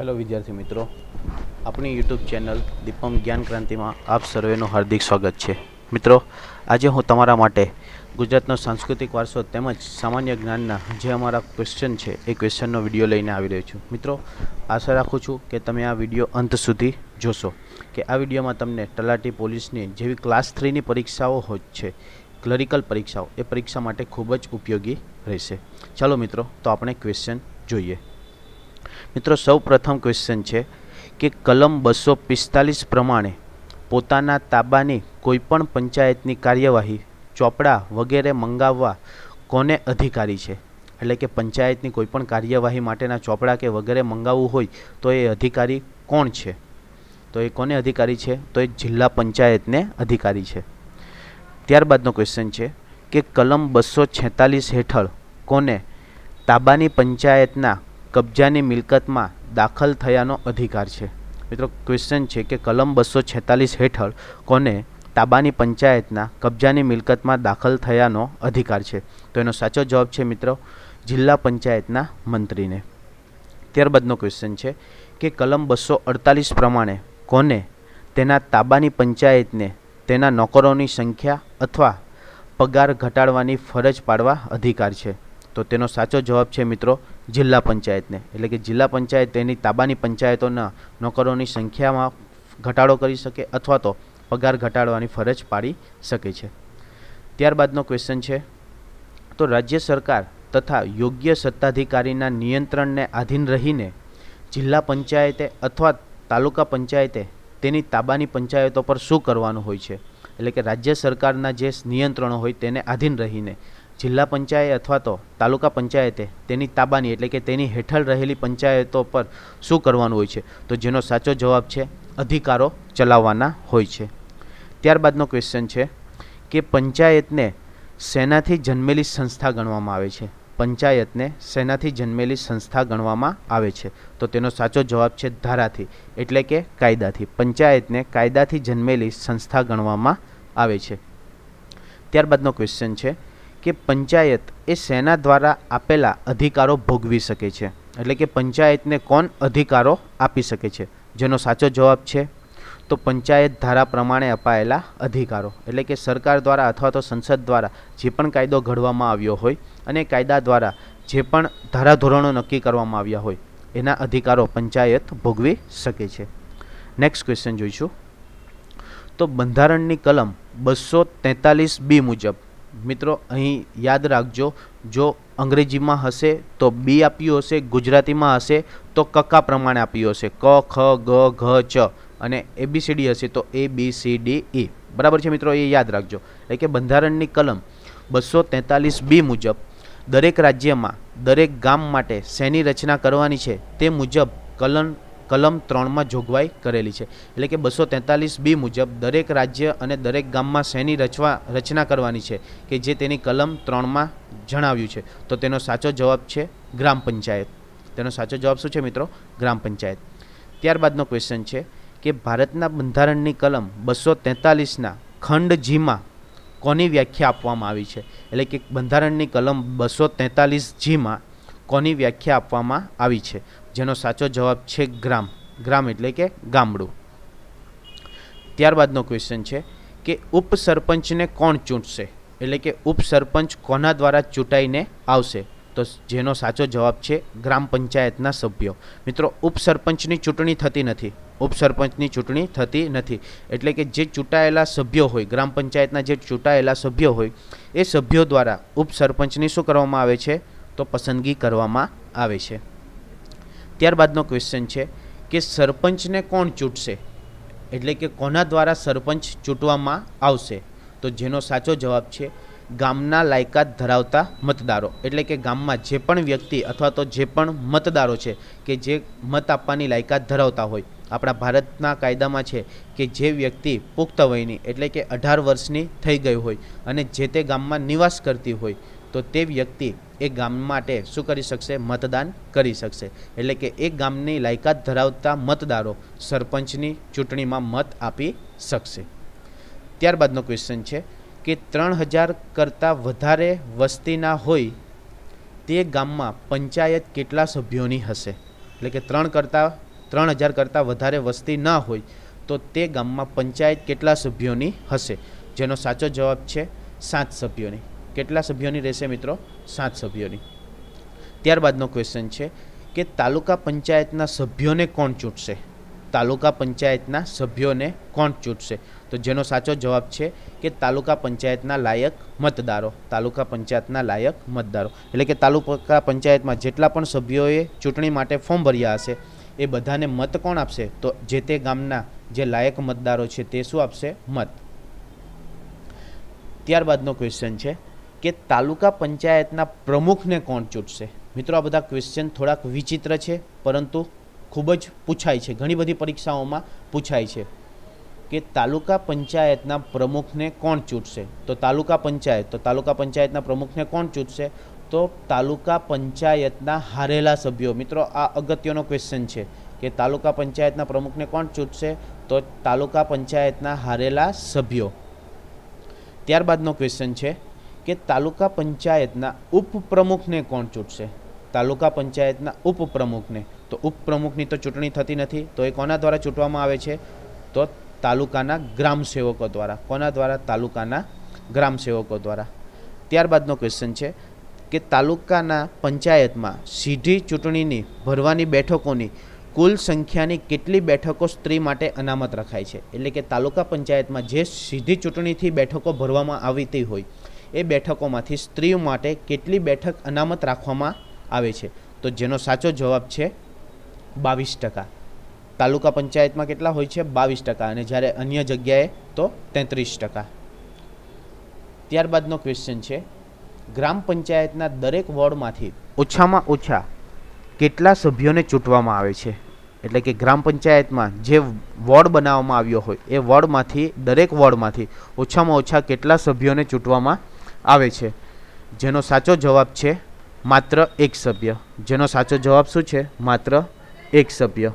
hello વિદ્યાર્થી મિત્રો આપણી યુટ્યુબ ચેનલ દીપમ જ્ઞાન ક્રાંતિમાં આપ સર્વેનું હાર્દિક સ્વાગત છે મિત્રો આજે હું તમારા માટે ગુજરાતનો સાંસ્કૃતિક વારસો તેમજ સામાન્ય જ્ઞાનના જે અમારા ક્વેશ્ચન છે એ ક્વેશ્ચનનો વિડીયો લઈને આવી રહ્યો છું મિત્રો આશા રાખું છું કે તમે આ વિડીયો અંત સુધી જોશો કે આ વિડીયોમાં તમને તલાટી પોલીસની જેવી ક્લાસ થ્રીની પરીક્ષાઓ હોય છે ક્લરિકલ પરીક્ષાઓ એ પરીક્ષા માટે ખૂબ જ ઉપયોગી રહેશે ચાલો મિત્રો તો આપણે ક્વેશ્ચન જોઈએ મિત્રો સૌપ્રથમ ક્વેશ્ચન છે કે કલમ બસો પિસ્તાલીસ પ્રમાણે પોતાના તાબાની કોઈપણ પંચાયતની કાર્યવાહી ચોપડા વગેરે મંગાવવા કોને અધિકારી છે એટલે કે પંચાયતની કોઈપણ કાર્યવાહી માટેના ચોપડા કે વગેરે મંગાવવું હોય તો એ અધિકારી કોણ છે તો એ કોને અધિકારી છે તો એ જિલ્લા પંચાયતને અધિકારી છે ત્યારબાદનો ક્વેશ્ચન છે કે કલમ બસો છેતાલીસ હેઠળ કોને તાબાની પંચાયતના કબજાની મિલકતમાં દાખલ થયાનો અધિકાર છે મિત્રો ક્વેશ્ચન છે કે કલમ બસો છેતાલીસ હેઠળ કોને તાબાની પંચાયતના કબજાની મિલકતમાં દાખલ થયાનો અધિકાર છે તો એનો સાચો જવાબ છે મિત્રો જિલ્લા પંચાયતના મંત્રીને ત્યારબાદનો ક્વેશ્ચન છે કે કલમ બસો અડતાલીસ પ્રમાણે કોને તેના તાબાની પંચાયતને તેના નોકરોની સંખ્યા અથવા પગાર ઘટાડવાની ફરજ પાડવા અધિકાર છે તો તેનો સાચો જવાબ છે મિત્રો જિલ્લા પંચાયતને એટલે કે જિલ્લા પંચાયત તેની તાબાની પંચાયતોના નોકરોની સંખ્યામાં ઘટાડો કરી શકે અથવા તો પગાર ઘટાડવાની ફરજ પાડી શકે છે ત્યારબાદનો ક્વેશ્ચન છે તો રાજ્ય સરકાર તથા યોગ્ય સત્તાધિકારીના નિયંત્રણને આધીન રહીને જિલ્લા પંચાયતે અથવા તાલુકા પંચાયતે તેની તાબાની પંચાયતો પર શું કરવાનું હોય છે એટલે કે રાજ્ય સરકારના જે નિયંત્રણો હોય તેને આધીન રહીને જિલ્લા પંચાયત અથવા તો તાલુકા પંચાયતે તેની તાબાની એટલે કે તેની હેઠળ રહેલી પંચાયતો પર શું કરવાનું હોય છે તો જેનો સાચો જવાબ છે અધિકારો ચલાવવાના હોય છે ત્યારબાદનો ક્વેશ્ચન છે કે પંચાયતને સેનાથી જન્મેલી સંસ્થા ગણવામાં આવે છે પંચાયતને સેનાથી જન્મેલી સંસ્થા ગણવામાં આવે છે તો તેનો સાચો જવાબ છે ધારાથી એટલે કે કાયદાથી પંચાયતને કાયદાથી જન્મેલી સંસ્થા ગણવામાં આવે છે ત્યારબાદનો ક્વેશ્ચન છે કે પંચાયત એ સેના દ્વારા આપેલા અધિકારો ભોગવી શકે છે એટલે કે પંચાયતને કોણ અધિકારો આપી શકે છે જેનો સાચો જવાબ છે તો પંચાયત ધારા પ્રમાણે અપાયેલા અધિકારો એટલે કે સરકાર દ્વારા અથવા તો સંસદ દ્વારા જે પણ કાયદો ઘડવામાં આવ્યો હોય અને કાયદા દ્વારા જે પણ ધારાધોરણો નક્કી કરવામાં આવ્યા હોય એના અધિકારો પંચાયત ભોગવી શકે છે નેક્સ્ટ ક્વેશ્ચન જોઈશું તો બંધારણની કલમ બસો તેતાલીસ બી મુજબ મિત્રો અહીં યાદ રાખજો જો અંગ્રેજીમાં હશે તો બી આપ્યું હશે ગુજરાતીમાં હશે તો કક્કા પ્રમાણે આપ્યું હશે ક ખ ગ ઘ ચ અને એબીસીડી હશે તો એ બી સી ડી ઈ બરાબર છે મિત્રો એ યાદ રાખજો એટલે કે બંધારણની કલમ બસો તેતાલીસ બી મુજબ દરેક રાજ્યમાં દરેક ગામ માટે શેની રચના કરવાની છે તે મુજબ કલમ કલમ ત્રણમાં જોગવાઈ કરેલી છે એટલે કે બસો તેતાલીસ બી મુજબ દરેક રાજ્ય અને દરેક ગામમાં શેની રચવા રચના કરવાની છે કે જે તેની કલમ ત્રણમાં જણાવ્યું છે તો તેનો સાચો જવાબ છે ગ્રામ પંચાયત તેનો સાચો જવાબ શું છે મિત્રો ગ્રામ પંચાયત ત્યારબાદનો ક્વેશ્ચન છે કે ભારતના બંધારણની કલમ બસો તેતાલીસના ખંડ જીમાં કોની વ્યાખ્યા આપવામાં આવી છે એટલે કે બંધારણની કલમ બસો તેતાલીસ જીમાં કોની વ્યાખ્યા આપવામાં આવી છે જેનો સાચો જવાબ છે ગ્રામ ગ્રામ એટલે કે ગામડું ત્યારબાદનો ક્વેશ્ચન છે કે ઉપસરપંચને કોણ ચૂંટશે એટલે કે ઉપસરપંચ કોના દ્વારા ચૂંટાઈને આવશે તો જેનો સાચો જવાબ છે ગ્રામ પંચાયતના સભ્યો મિત્રો ઉપસરપંચની ચૂંટણી થતી નથી ઉપસરપંચની ચૂંટણી થતી નથી એટલે કે જે ચૂંટાયેલા સભ્યો હોય ગ્રામ પંચાયતના જે ચૂંટાયેલા સભ્યો હોય એ સભ્યો દ્વારા ઉપસરપંચની શું કરવામાં આવે છે તો પસંદગી કરવામાં આવે છે ત્યારબાદનો ક્વેશ્ચન છે કે સરપંચને કોણ ચૂંટશે એટલે કે કોના દ્વારા સરપંચ ચૂંટવામાં આવશે તો જેનો સાચો જવાબ છે ગામના લાયકાત ધરાવતા મતદારો એટલે કે ગામમાં જે પણ વ્યક્તિ અથવા તો જે પણ મતદારો છે કે જે મત આપવાની લાયકાત ધરાવતા હોય આપણા ભારતના કાયદામાં છે કે જે વ્યક્તિ પુખ્ત વયની એટલે કે અઢાર વર્ષની થઈ ગઈ હોય અને જે તે ગામમાં નિવાસ કરતી હોય તો તે વ્યક્તિ એ ગામ માટે શું કરી શકશે મતદાન કરી શકશે એટલે કે એ ગામની લાયકાત ધરાવતા મતદારો સરપંચની ચૂંટણીમાં મત આપી શકશે ત્યારબાદનો ક્વેશ્ચન છે કે ત્રણ હજાર કરતાં વધારે વસ્તીના હોય તે ગામમાં પંચાયત કેટલા સભ્યોની હશે એટલે કે ત્રણ કરતાં ત્રણ હજાર કરતાં વધારે વસ્તી ન હોય તો તે ગામમાં પંચાયત કેટલા સભ્યોની હશે જેનો સાચો જવાબ છે સાત સભ્યોની કેટલા સભ્યોની રહેશે મિત્રો સાત સભ્યોની ત્યારબાદનો ક્વેશ્ચન છે કે તાલુકા પંચાયતના સભ્યોને કોણ ચૂંટશે તાલુકા પંચાયતના સભ્યોને કોણ ચૂંટશે તો જેનો સાચો જવાબ છે કે તાલુકા પંચાયતના લાયક મતદારો તાલુકા પંચાયતના લાયક મતદારો એટલે કે તાલુકા પંચાયતમાં જેટલા પણ સભ્યોએ ચૂંટણી માટે ફોર્મ ભર્યા હશે એ બધાને મત કોણ આપશે તો જે તે ગામના જે લાયક મતદારો છે તે શું આપશે મત ત્યારબાદનો ક્વેશ્ચન છે કે તાલુકા પંચાયતના પ્રમુખને કોણ ચૂંટશે મિત્રો આ બધા ક્વેશ્ચન થોડાક વિચિત્ર છે પરંતુ ખૂબ જ પૂછાય છે ઘણી બધી પરીક્ષાઓમાં પૂછાય છે કે તાલુકા પંચાયતના પ્રમુખને કોણ ચૂંટશે તો તાલુકા પંચાયત તો તાલુકા પંચાયતના પ્રમુખને કોણ ચૂંટશે તો તાલુકા પંચાયતના હારેલા સભ્યો મિત્રો આ અગત્યનો ક્વેશ્ચન છે કે તાલુકા પંચાયતના પ્રમુખને કોણ ચૂંટશે તો તાલુકા પંચાયતના હારેલા સભ્યો ત્યારબાદનો ક્વેશ્ચન છે કે તાલુકા પંચાયતના ઉપપ્રમુખને કોણ ચૂંટશે તાલુકા પંચાયતના ઉપપ્રમુખને તો ઉપપ્રમુખની તો ચૂંટણી થતી નથી તો એ કોના દ્વારા ચૂંટવામાં આવે છે તો તાલુકાના ગ્રામ સેવકો દ્વારા કોના દ્વારા તાલુકાના ગ્રામ સેવકો દ્વારા ત્યારબાદનો ક્વેશ્ચન છે કે તાલુકાના પંચાયતમાં સીધી ચૂંટણીની ભરવાની બેઠકોની કુલ સંખ્યાની કેટલી બેઠકો સ્ત્રી માટે અનામત રખાય છે એટલે કે તાલુકા પંચાયતમાં જે સીધી ચૂંટણીથી બેઠકો ભરવામાં આવતી હોય એ બેઠકોમાંથી સ્ત્રીઓ માટે કેટલી બેઠક અનામત રાખવામાં આવે છે તો જેનો સાચો જવાબ છે બાવીસ ટકા તાલુકા પંચાયતમાં કેટલા હોય છે બાવીસ ટકા અને જ્યારે અન્ય જગ્યાએ તો તેત્રીસ ટકા ત્યારબાદનો ક્વેશ્ચન છે ગ્રામ પંચાયતના દરેક વોર્ડમાંથી ઓછામાં ઓછા કેટલા સભ્યોને ચૂંટવામાં આવે છે એટલે કે ગ્રામ પંચાયતમાં જે વોર્ડ બનાવવામાં આવ્યો હોય એ વોર્ડમાંથી દરેક વોર્ડમાંથી ઓછામાં ઓછા કેટલા સભ્યોને ચૂંટવામાં આવે છે જેનો સાચો જવાબ છે માત્ર એક સભ્ય જેનો સાચો જવાબ શું છે માત્ર એક સભ્ય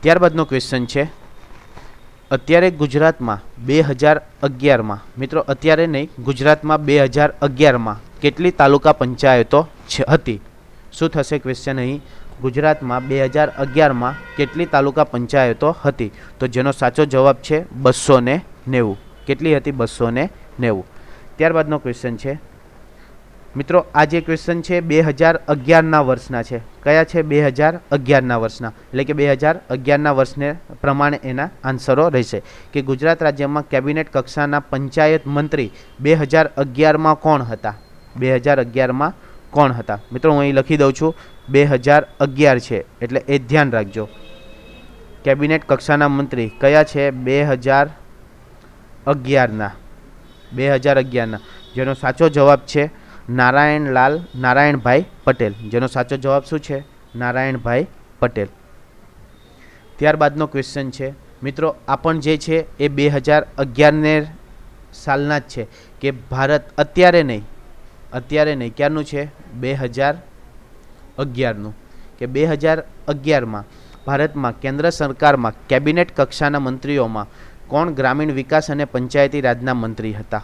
ત્યારબાદનો ક્વેશ્ચન છે અત્યારે ગુજરાતમાં બે હજાર અગિયારમાં મિત્રો અત્યારે નહીં ગુજરાતમાં બે હજાર અગિયારમાં કેટલી તાલુકા પંચાયતો છે હતી શું થશે ક્વેશ્ચન અહીં ગુજરાતમાં બે હજાર અગિયારમાં કેટલી તાલુકા પંચાયતો હતી તો જેનો સાચો જવાબ છે બસો નેવું કેટલી હતી બસો ને નેવું ત્યારબાદનો ક્વેશ્ચન છે મિત્રો આ જે ક્વેશ્ચન છે બે હજાર અગિયારના વર્ષના છે કયા છે બે હજાર અગિયારના વર્ષના એટલે કે બે હજાર અગિયારના વર્ષને પ્રમાણે એના આન્સરો રહેશે કે ગુજરાત રાજ્યમાં કેબિનેટ કક્ષાના પંચાયત મંત્રી બે હજાર અગિયારમાં કોણ હતા બે હજાર અગિયારમાં કોણ હતા મિત્રો હું અહીં લખી દઉં છું બે હજાર અગિયાર છે એટલે એ ધ્યાન રાખજો કેબિનેટ કક્ષાના મંત્રી કયા છે બે હજાર અગિયારના બે હજાર અગિયારના જેનો સાચો જવાબ છે નારાયણ લાલ નારાયણભાઈ પટેલ જેનો સાચો જવાબ શું છે નારાયણભાઈ પટેલ ત્યારબાદનો ક્વેશ્ચન છે મિત્રો આ પણ જે છે એ બે હજાર અગિયારને સાલના જ છે કે ભારત અત્યારે નહીં અત્યારે નહીં ક્યારનું છે બે હજાર અગિયારનું કે બે હજાર અગિયારમાં ભારતમાં કેન્દ્ર સરકારમાં કેબિનેટ કક્ષાના મંત્રીઓમાં કોણ ગ્રામીણ વિકાસ અને પંચાયતી રાજના મંત્રી હતા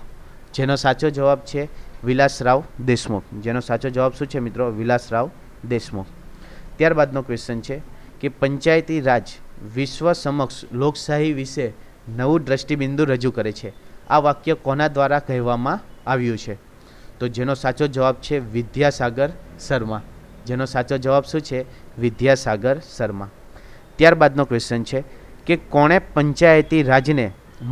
જેનો સાચો જવાબ છે વિલાસરાવ દેશમુખ જેનો સાચો જવાબ શું છે મિત્રો વિલાસરાવ દેશમુખ ત્યારબાદનો ક્વેશ્ચન છે કે પંચાયતી રાજ વિશ્વ સમક્ષ લોકશાહી વિશે નવું દ્રષ્ટિબિંદુ રજૂ કરે છે આ વાક્ય કોના દ્વારા કહેવામાં આવ્યું છે તો જેનો સાચો જવાબ છે વિદ્યાસાગર શર્મા જેનો સાચો જવાબ શું છે વિદ્યાસાગર શર્મા ત્યારબાદનો ક્વેશ્ચન છે કે કોણે પંચાયતી રાજને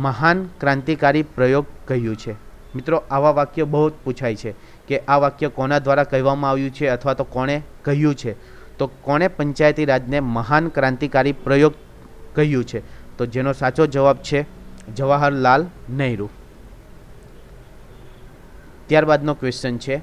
મહાન ક્રાંતિકારી પ્રયોગ કહ્યું છે મિત્રો આવા વાક્ય બહુ જ પૂછાય છે કે આ વાક્ય કોના દ્વારા કહેવામાં આવ્યું છે અથવા તો કોણે કહ્યું છે તો કોણે પંચાયતી રાજને મહાન ક્રાંતિકારી પ્રયોગ કહ્યું છે તો જેનો સાચો જવાબ છે જવાહરલાલ નહેરુ ત્યારબાદનો ક્વેશ્ચન છે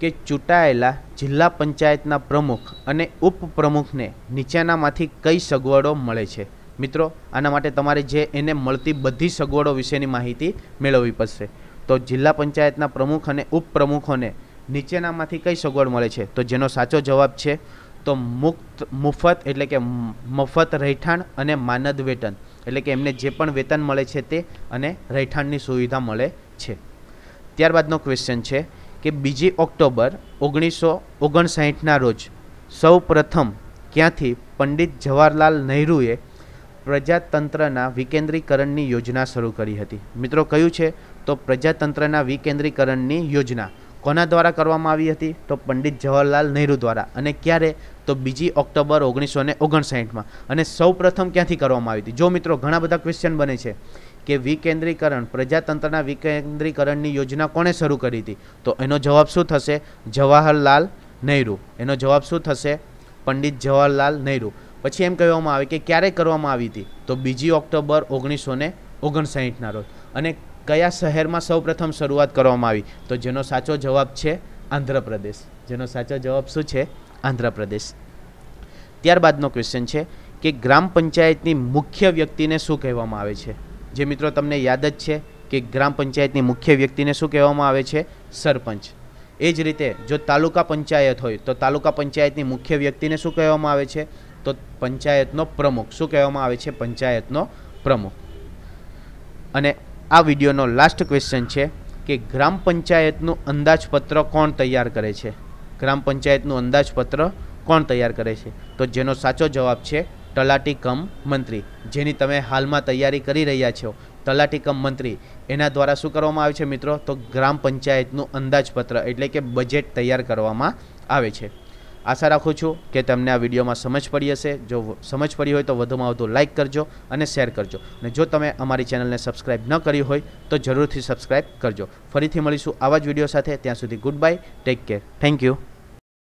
કે ચૂંટાયેલા જિલ્લા પંચાયતના પ્રમુખ અને ઉપપ્રમુખને નીચેનામાંથી કઈ સગવડો મળે છે મિત્રો આના માટે તમારે જે એને મળતી બધી સગવડો વિશેની માહિતી મેળવવી પડશે તો જિલ્લા પંચાયતના પ્રમુખ અને ઉપપ્રમુખોને નીચેનામાંથી કઈ સગવડ મળે છે તો જેનો સાચો જવાબ છે તો મુક્ત મુફત એટલે કે મફત રહેઠાણ અને માનદ વેતન એટલે કે એમને જે પણ વેતન મળે છે તે અને રહેઠાણની સુવિધા મળે છે ત્યારબાદનો ક્વેશ્ચન છે કે બીજી ઓક્ટોબર ઓગણીસો ઓગણસાઠના રોજ સૌ પ્રથમ ક્યાંથી પંડિત જવાહરલાલ નહેરુએ પ્રજાતંત્રના વિકેન્દ્રીકરણની યોજના શરૂ કરી હતી મિત્રો કયું છે તો પ્રજાતંત્રના વિકેન્દ્રીકરણની યોજના કોના દ્વારા કરવામાં આવી હતી તો પંડિત જવાહરલાલ નહેરુ દ્વારા અને ક્યારે તો બીજી ઓક્ટોબર ઓગણીસો ને ઓગણસાઠમાં અને સૌ પ્રથમ ક્યાંથી કરવામાં આવી હતી જો મિત્રો ઘણા બધા ક્વેશ્ચન બને છે કે વિકેન્દ્રીકરણ પ્રજાતંત્રના વિકેન્દ્રીકરણની યોજના કોણે શરૂ કરી હતી તો એનો જવાબ શું થશે જવાહરલાલ નહેરુ એનો જવાબ શું થશે પંડિત જવાહરલાલ નહેરુ પછી એમ કહેવામાં આવે કે ક્યારે કરવામાં આવી હતી તો બીજી ઓક્ટોબર ઓગણીસો ને ઓગણસાઠના રોજ અને કયા શહેરમાં સૌપ્રથમ શરૂઆત કરવામાં આવી તો જેનો સાચો જવાબ છે આંધ્રપ્રદેશ જેનો સાચો જવાબ શું છે આંધ્રપ્રદેશ ત્યારબાદનો ક્વેશ્ચન છે કે ગ્રામ પંચાયતની મુખ્ય વ્યક્તિને શું કહેવામાં આવે છે જે મિત્રો તમને યાદ જ છે કે ગ્રામ પંચાયતની મુખ્ય વ્યક્તિને શું કહેવામાં આવે છે સરપંચ એ જ રીતે જો તાલુકા પંચાયત હોય તો તાલુકા પંચાયતની મુખ્ય વ્યક્તિને શું કહેવામાં આવે છે તો પંચાયતનો પ્રમુખ શું કહેવામાં આવે છે પંચાયતનો પ્રમુખ અને આ વિડીયોનો લાસ્ટ ક્વેશ્ચન છે કે ગ્રામ પંચાયતનું અંદાજપત્ર કોણ તૈયાર કરે છે ગ્રામ પંચાયતનું અંદાજપત્ર કોણ તૈયાર કરે છે તો જેનો સાચો જવાબ છે તલાટી કમ મંત્રી જેની તમે હાલમાં તૈયારી કરી રહ્યા છો તલાટી કમ મંત્રી એના દ્વારા શું કરવામાં આવે છે મિત્રો તો ગ્રામ પંચાયતનું અંદાજપત્ર એટલે કે બજેટ તૈયાર કરવામાં આવે છે આશા રાખું છું કે તમને આ વિડીયોમાં સમજ પડી હશે જો સમજ પડી હોય તો વધુમાં વધુ લાઇક કરજો અને શેર કરજો અને જો તમે અમારી ચેનલને સબસ્ક્રાઈબ ન કરી હોય તો જરૂરથી સબસ્ક્રાઇબ કરજો ફરીથી મળીશું આવા જ વિડીયો સાથે ત્યાં સુધી goodbye take care thank you